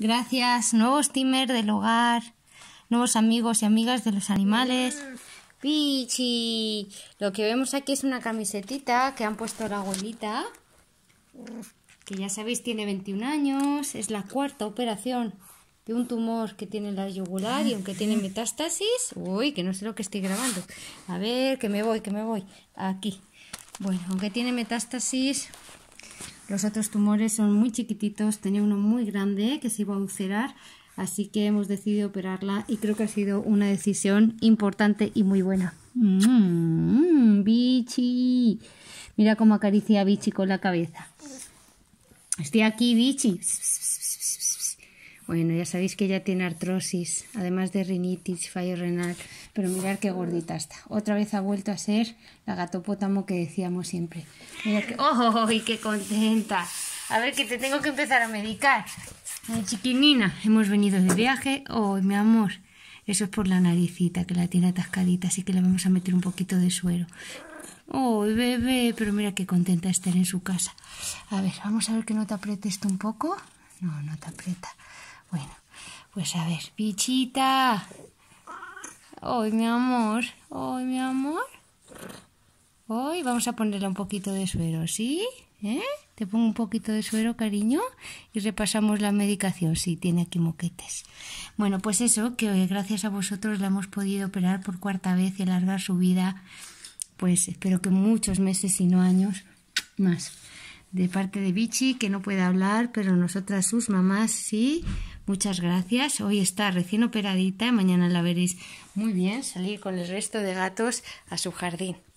Gracias, nuevos timers del hogar, nuevos amigos y amigas de los animales. Pichi, lo que vemos aquí es una camisetita que han puesto la abuelita, que ya sabéis tiene 21 años, es la cuarta operación de un tumor que tiene la yugular y aunque tiene metástasis, uy, que no sé lo que estoy grabando. A ver, que me voy, que me voy. Aquí. Bueno, aunque tiene metástasis, los otros tumores son muy chiquititos, tenía uno muy grande que se iba a ulcerar, así que hemos decidido operarla y creo que ha sido una decisión importante y muy buena. Mmm, bichi. Mira cómo acaricia a Bichi con la cabeza. Estoy aquí, Bichi. Bueno, ya sabéis que ya tiene artrosis, además de rinitis, fallo renal, pero mirad qué gordita está. Otra vez ha vuelto a ser la gatopótamo que decíamos siempre. Mira ¡Oh, qué contenta! A ver, que te tengo que empezar a medicar. Ay chiquinina, hemos venido de viaje. ¡Oh, mi amor! Eso es por la naricita, que la tiene atascadita, así que le vamos a meter un poquito de suero. ¡Oh, bebé! Pero mira qué contenta estar en su casa. A ver, vamos a ver que no te apriete esto un poco. No, no te aprieta. Bueno, pues a ver, bichita. hoy mi amor. hoy mi amor. Hoy vamos a ponerle un poquito de suero, ¿sí? ¿Eh? Te pongo un poquito de suero, cariño, y repasamos la medicación, si sí, tiene aquí moquetes. Bueno, pues eso, que hoy, gracias a vosotros la hemos podido operar por cuarta vez y alargar su vida, pues espero que muchos meses, y no años, más. De parte de Bichi, que no puede hablar, pero nosotras sus mamás sí, Muchas gracias. Hoy está recién operadita, mañana la veréis muy bien salir con el resto de gatos a su jardín.